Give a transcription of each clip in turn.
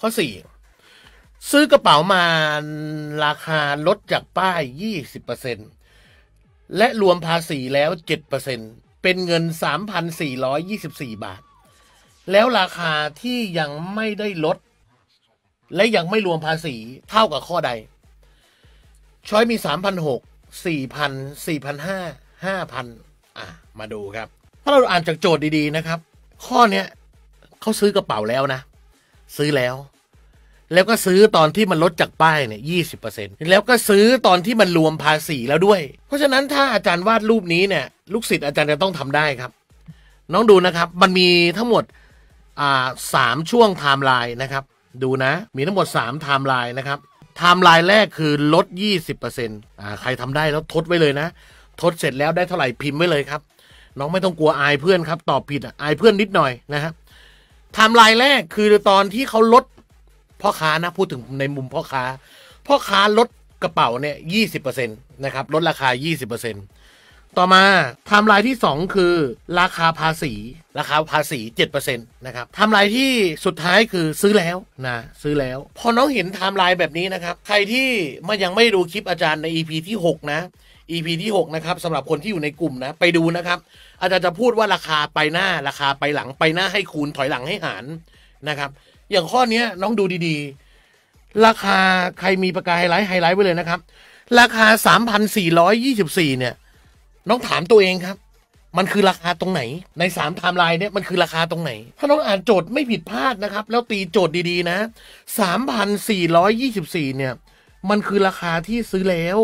ข้อสี่ซื้อกระเป๋ามาราคาลดจากป้ายยี่สิบเปอร์เซ็นและรวมภาษีแล้วเจ็ดเปอร์เซ็นเป็นเงินสามพันสี่ร้อยยี่สิบสี่บาท แล้วราคาที่ยังไม่ได้ลด และยังไม่รวมภาษีเท่ากับข้อใด ช้อยมีสามพันหกสี่พันสี่พันห้าห้าพันอ่ะมาดูครับถ้าเราอ่านจากโจทย์ดีๆ นะครับ ข้อเนี้ยเขาซื้อกระเป๋าแล้วนะซื้อแล้ว แล้วก็ซื้อตอนที่มันลดจากป้ายเนี่ยยีแล้วก็ซื้อตอนที่มันรวมภาษีแล้วด้วย เพราะฉะนั้นถ้าอาจารย์วาดรูปนี้เนี่ย ลูกศิษย์อาจารย์จะต้องทำได้ครับ น้องดูนะครับ มันมีทั้งหมดอ่าสามช่วงไทม์ไลน์นะครับ ดูนะ มีทั้งหมดสามไทม์ไลน์นะครับไทม์ไลน์แรกคือลด20%อ่าใครทำได้แล้วทดไว้เลยนะ ทดเสร็จแล้วได้เท่าไหร่พิมพ์ไว้เลยครับน้องไม่ต้องกลัวอายเพื่อนครับ ตอบผิดอ่ะอายเพื่อนนิดหน่อยนะครับไทม์ไลน์แรกคือ ตอนที่เขาลดพ่อค้านะ พูดถึงในมุมพ่อค้าพ่อค้าลดกระเป๋าเนี่ยยี่สิบเปอร์เซ็นต์นะครับ ลดราคายี่สิบเปอร์เซ็นต์ต่อมาไทม์ไลน์ที่สองคือราคาภาษีราคา ภาษีเจ็ดเปอร์เซ็นต์นะครับไทม์ไลน์ที่สุดท้ายคือซื้อแล้ว นะ ซื้อแล้ว พอ น้องเห็นไทม์ไลน์แบบนี้นะครับ ใครที่มายังไม่ ดู คลิปอาจารย์ในอีพีที่หกนะ EP ที่6นะครับสำหรับคนที่อยู่ในกลุ่มนะ ไปดูนะครับ อาจารย์จะพูดว่าราคาไปหน้าราคาไปหลังไปหน้าให้คูณถอยหลังให้หารนะครับ อย่างข้อนี้น้องดูดีๆ ราคาใครมีประกาไฮไลท์ไฮไลท์ไว้เลยนะครับ ราคา3,424เนี่ย น้องถามตัวเองครับ มันคือราคาตรงไหน ใน3ไทม์ไลน์เนี่ยมันคือราคาตรงไหนถ้าน้องอ่านโจทย์ไม่ผิดพลาดนะครับ แล้วตีโจทย์ดีๆนะ3,424เนี่ย มันคือราคาที่ซื้อแล้ว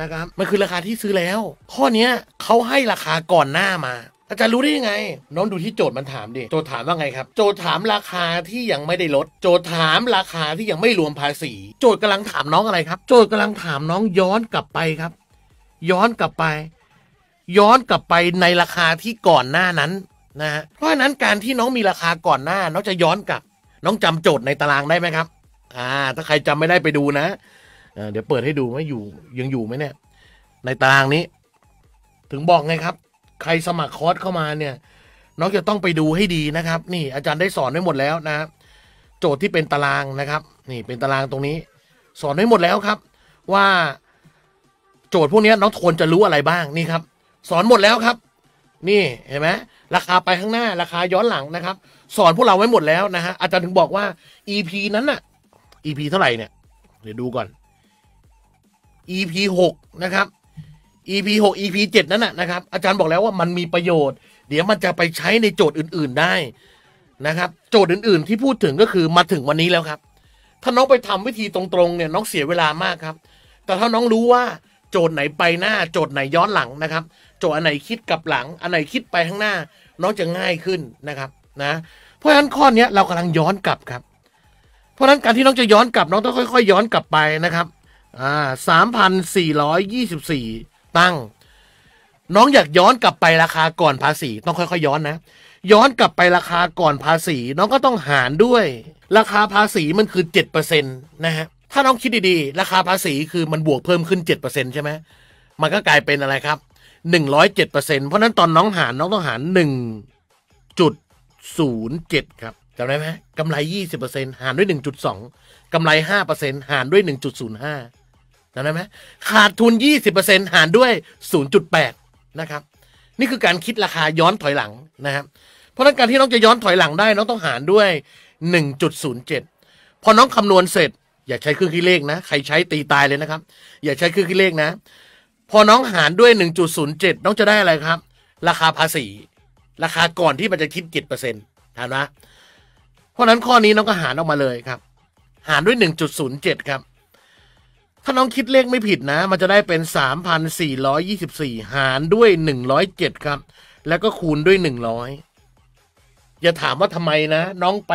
นะครับมันคือราคาที่ซื้อแล้ว ข้อนี้เขาให้ราคาก่อนหน้ามาอาจารย์รู้ได้ยังไง น้องดูที่โจทย์มันถามดิ โจทย์ถามว่าไงครับ โจทย์ถามราคาที่ยังไม่ได้ลด โจทย์ถามราคาที่ยังไม่รวมภาษี โจทย์กำลังถามน้องอะไรครับ โจทย์กำลังถามน้องย้อนกลับไปครับ ย้อนกลับไป ย้อนกลับไปในราคาที่ก่อนหน้านั้นนะฮะเพราะฉะนั้นการที่น้องมีราคาก่อนหน้าน้องจะย้อนกลับ น้องจำโจทย์ในตารางได้ไหมครับ อ่า ถ้าใครจำไม่ได้ไปดูนะเดี๋ยวเปิดให้ดูว่าอยู่ยังอยู่ไหมเนี่ย ในตารางนี้ ถึงบอกไงครับ ใครสมัครคอร์สเข้ามาเนี่ยน้องจะต้องไปดูให้ดีนะครับ นี่ อาจารย์ได้สอนไว้หมดแล้วนะโจทย์ที่เป็นตารางนะครับ นี่เป็นตารางตรงนี้ สอนไว้หมดแล้วครับ ว่า โจทย์พวกนี้น้องควนจะรู้อะไรบ้างนี่ครับ สอนหมดแล้วครับ นี่เห็นไหมราคาไปข้างหน้าราคาย้อนหลังนะครับ สอนพวกเราไว้หมดแล้วนะฮะอาจารย์ถึงบอกว่า EP นั้นน่ะ EP เท่าไหร่เนี่ยเดี๋ยวดูก่อน EP หกนะครับ EP หก EP เจ็ดนั่นแหะนะครับ อาจารย์บอกแล้วว่ามันมีประโยชน์ เดี๋ยวมันจะไปใช้ในโจทย์อื่นๆได้นะครับ โจทย์อื่น ๆ ที่พูดถึงก็คือมาถึงวันนี้แล้วครับ ถ้าน้องไปทำวิธีตรงๆเนี่ยน้องเสียเวลามากครับ แต่ถ้าน้องรู้ว่าโจทย์ไหนไปหน้าโจทย์ไหนย้อนหลังนะครับ โจทย์อันไหนคิดกลับหลัง อันไหนคิดไปข้างหน้าน้องจะง่ายขึ้นนะครับนะ เพราะฉะนั้นข้อนี้เรากำลังย้อนกลับครับ เพราะฉะนั้นการที่น้องจะย้อนกลับน้องต้องค่อยๆ ย้อนกลับไปนะครับอ่าสามพันสี่ร้อยยี่สิบสี่ตั้ง น้องอยากย้อนกลับไปราคาก่อนภาษี ต้องค่อยๆ ย้อนนะย้อนกลับไปราคาก่อนภาษี น้องก็ต้องหารด้วย ราคาภาษีมันคือเจ็ดเปอร์เซ็นตนะฮะถ้าน้องคิดดีๆ ราคาภาษีคือมันบวกเพิ่มขึ้นเจ็ดเปอร์เซ็นใช่ไหมมันก็กลายเป็นอะไรครับหนึ่งร้อยเจ็ดเปอร์เซ็นเพราะนั้นตอนน้องหารน้องต้องหารหนึ่งจุดศูนย์เจ็ดครับจำได้ไหมกำไรยี่สิบเเปอร์ซต์หารด้วยหนึ่งจุดสองกำไรห้าเเปอร์ซ็์หารด้วยหนนึ่งจุดศูย์ห้าจำได้ไหมขาดทุน 20%หารด้วย 0.8 นะครับ นี่คือการคิดราคาย้อนถอยหลังนะครับ เพราะนั้นการที่น้องจะย้อนถอยหลังได้ น้องต้องหารด้วย 1.07 พอน้องคำนวณเสร็จ อย่าใช้เครื่องคิดเลขนะใครใช้ตีตายเลยนะครับ อย่าใช้เครื่องคิดเลขนะ พอน้องหารด้วย 1.07 น้องจะได้อะไรครับ ราคาภาษี ราคาก่อนที่มันจะคิด7%เปอร์เซ็นถามเพราะนั้นข้อนี้น้องก็หารออกมาเลยครับ หารด้วย 1.07 ครับถ้าน้องคิดเลขไม่ผิดนะ มันจะได้เป็น3,424 หารด้วย 107ครับ แล้วก็คูณด้วย 100อย่าถามว่าทำไมนะ น้องไป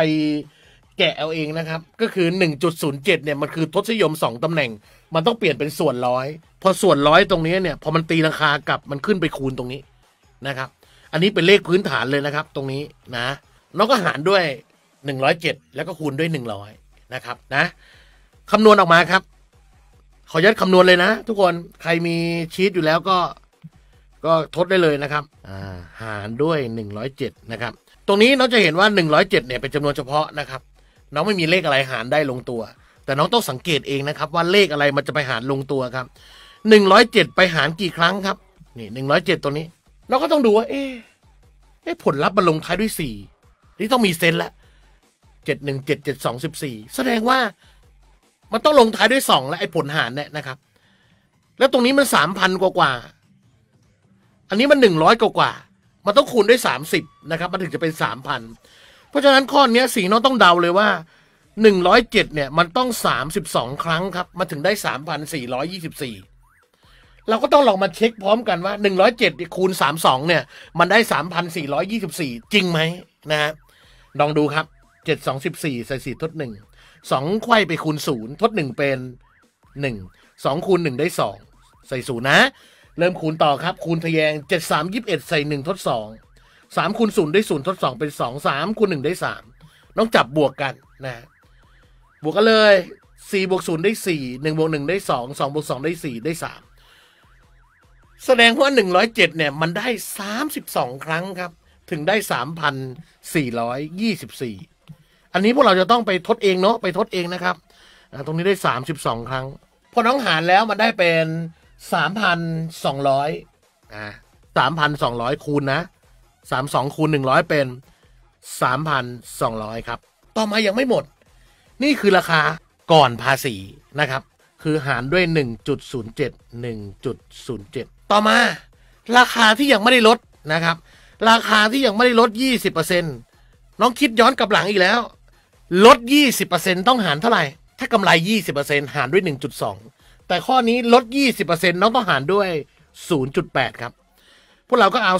แกะเอาเองนะครับ ก็คือ 1.07เนี่ยมันคือทศนิยม 2ตำแหน่ง มันต้องเปลี่ยนเป็นส่วนร้อย พอส่วนร้อยตรงนี้เนี่ย พอมันตีราคากลับมันขึ้นไปคูณตรงนี้นะครับ อันนี้เป็นเลขพื้นฐานเลยนะครับ ตรงนี้นะ น้องก็หารด้วย107แล้วก็คูณด้วย100นะครับนะคำนวณออกมาครับขอยัดคำนวณเลยนะทุกคนใครมีชีตอยู่แล้วก็ก็ทดได้เลยนะครับ อ่า หารด้วย107นะครับ ตรงนี้น้องจะเห็นว่า107เนี่ยเป็นจำนวนเฉพาะนะครับน้องไม่มีเลขอะไรหารได้ลงตัว แต่น้องต้องสังเกตเองนะครับ ว่าเลขอะไรมันจะไปหารลงตัวครับ107ไปหารกี่ครั้งครับนี่107ตัวนี้ เราก็ต้องดูว่าเอ๊ะอผลลัพธ์มันลงท้ายด้วย4นี่ต้องมีเซนละ7 1 7 7 2 14แสดงว่ามันต้องลงท้ายด้วยสองและไอ้ผลหารเนี่ยนะครับ แล้วตรงนี้มันสามพันกว่ากว่าอันนี้มันหนึ่งร้อยกว่ากว่ามันต้องคูณด้วยสามสิบนะครับ มันถึงจะเป็นสามพันเพราะฉะนั้นข้อนี้สีน้องต้องเดาเลยว่าหนึ่งร้อยเจ็ดเนี่ย มันต้องสามสิบสองครั้งครับมันถึงได้สามพันสี่ร้อยยี่สิบสี่เราก็ต้องลองมาเช็คพร้อมกันว่าหนึ่งร้อยเจ็ดคูณสามสองเนี่ย มันได้สามพันสี่ร้อยยี่สิบสี่จริงไหมนะฮะลองดูครับเจ็ดสองสิบสี่ใส่สี่ทดหนึ่งสองไขว้ ไปคูณศูนย์ทดหนึ่งเป็นหนึ่งสองคูณหนึ่งได้สองใส่ศูนย์นะ เริ่มคูณต่อครับ คูณทะแยงเจ็ดสามยี่สิบเอ็ดใส่หนึ่งทดสองสามคูณศูนย์ได้ศูนย์ทดสองเป็นสองสามคูณหนึ่งได้สามต้องจับบวกกันนะบวกกันเลยสี่บวกศูนย์ได้สี่หนึ่งบวกหนึ่งได้สองสองบวกสองได้สี่ได้สามแสดงว่าหนึ่งร้อยเจ็ดเนี่ย มันได้สามสิบสองครั้งครับถึงได้สามพันสี่ร้อยยี่สิบสี่อันนี้พวกเราจะต้องไปทดเองเนาะไปทดเองนะครับ ตรงนี้ได้ 32 ครั้งพอน้องหารแล้วมันได้เป็น 3,200อ่า3,200 คูณนะ32คูณ100 เป็น 3,200ครับต่อมายังไม่หมด นี่คือราคาก่อนภาษีนะครับคือหารด้วย 1.07 1.07 ต่อมา ราคาที่ยังไม่ได้ลดนะครับราคาที่ยังไม่ได้ลด 20%น้องคิดย้อนกลับหลังอีกแล้วลด20%ต้องหารเท่าไหร่ ถ้ากำไร 20%หารด้วย 1.2 แต่ข้อนี้ลด 20%น้องต้องหารด้วย 0.8 ครับ พวกเราก็เอา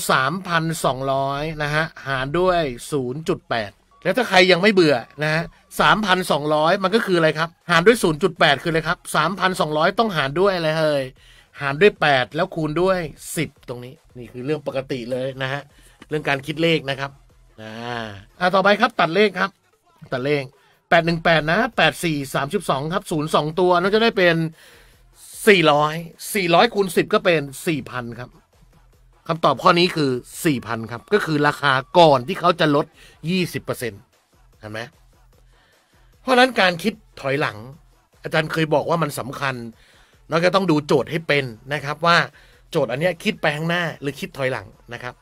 3,200นะฮะหารด้วย 0.8 แล้วถ้าใครยังไม่เบื่อนะฮะ3,200 มันก็คืออะไรครับ หารด้วย 0.8 คืออะไรครับ 3,200 ต้องหารด้วยอะไรเฮ้ย หารด้วย 8 แล้วคูณด้วย 10 ตรงนี้ นี่คือเรื่องปกติเลยนะฮะ เรื่องการคิดเลขนะครับ อ่าต่อไปครับตัดเลขครับแต่เลขแปดหนึ่งแปดนะแปดสี่สามสิบสองครับศูนย์สองตัวน่าจะได้เป็นสี่ร้อยสี่ร้อยคูณสิบก็เป็นสี่พันครับ คำตอบข้อนี้คือสี่พันครับ ก็คือราคาก่อนที่เขาจะลดยี่สิบเปอร์เซ็นต์เห็นไหม เพราะนั้นการคิดถอยหลัง อาจารย์เคยบอกว่ามันสำคัญเราจะต้องดูโจทย์ให้เป็นนะครับว่าโจทย์อันนี้คิดไปข้างหน้าหรือคิดถอยหลังนะครับ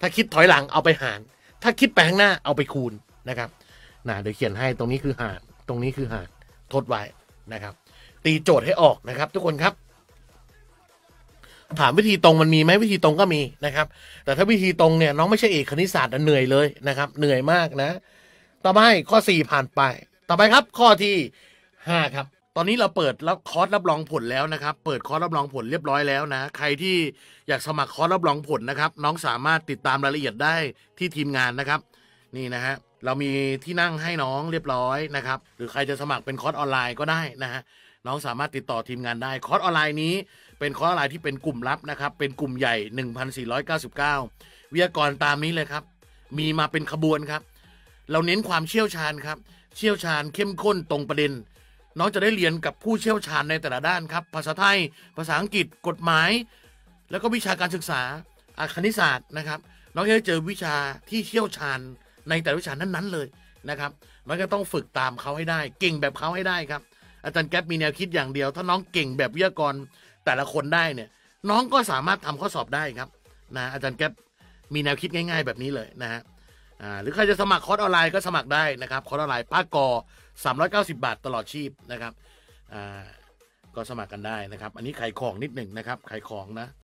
ถ้าคิดถอยหลังเอาไปหาร ถ้าคิดไปข้างหน้าเอาไปคูณนะครับนะเดี๋ยวเขียนให้ตรงนี้คือหาดตรงนี้คือหาดทดไว้นะครับ ตีโจทย์ให้ออกนะครับ ทุกคนครับ ถามวิธีตรงมันมีไหมวิธีตรงก็มีนะครับ แต่ถ้าวิธีตรงเนี่ยน้องไม่ใช่เอกคณิตศาสตร์เหนื่อยเลยนะครับ เหนื่อยมากนะ ต่อไปข้อสี่ผ่านไป ต่อไปครับข้อที่ห้าครับ ตอนนี้เราเปิดรับคอร์สรับรองผลแล้วนะครับ เปิดคอร์สรับรองผลเรียบร้อยแล้วนะ ใครที่อยากสมัครคอร์สรับรองผลนะครับ น้องสามารถติดตามรายละเอียดได้ที่ทีมงานนะครับ นี่นะฮะเรามีที่นั่งให้น้องเรียบร้อยนะครับ หรือใครจะสมัครเป็นคอร์สออนไลน์ก็ได้นะฮะ น้องสามารถติดต่อทีมงานได้คอร์สออนไลน์นี้ เป็นคอร์สออนไลน์ที่เป็นกลุ่มลับนะครับ เป็นกลุ่มใหญ่ 1499 วิทยากรตามนี้เลยครับ มีมาเป็นขบวนครับ เราเน้นความเชี่ยวชาญครับ เชี่ยวชาญเข้มข้นตรงประเด็นน้องจะได้เรียนกับผู้เชี่ยวชาญในแต่ละด้านครับ ภาษาไทย ภาษาอังกฤษ กฎหมาย แล้วก็วิชาการศึกษาอคณิตศาสตร์นะครับ น้องจะได้เจอวิชาที่เชี่ยวชาญในแต่วิชานั้นๆเลยนะครับ มันก็ต้องฝึกตามเขาให้ได้ เก่งแบบเขาให้ได้ครับอาจารย์แก๊ปมีแนวคิดอย่างเดียว ถ้าน้องเก่งแบบวิทยากรแต่ละคนได้เนี่ยน้องก็สามารถทำข้อสอบได้ครับนะอาจารย์แก๊ปมีแนวคิดง่าย ๆ แบบนี้เลยนะฮะหรือใครจะสมัครคอร์สออนไลน์ก็สมัครได้นะครับ คอร์สออนไลน์ภาคกอ 390 บาทตลอดชีพนะครับก็สมัครกันได้นะครับ อันนี้ขายของนิดหนึ่งนะครับขายของนะ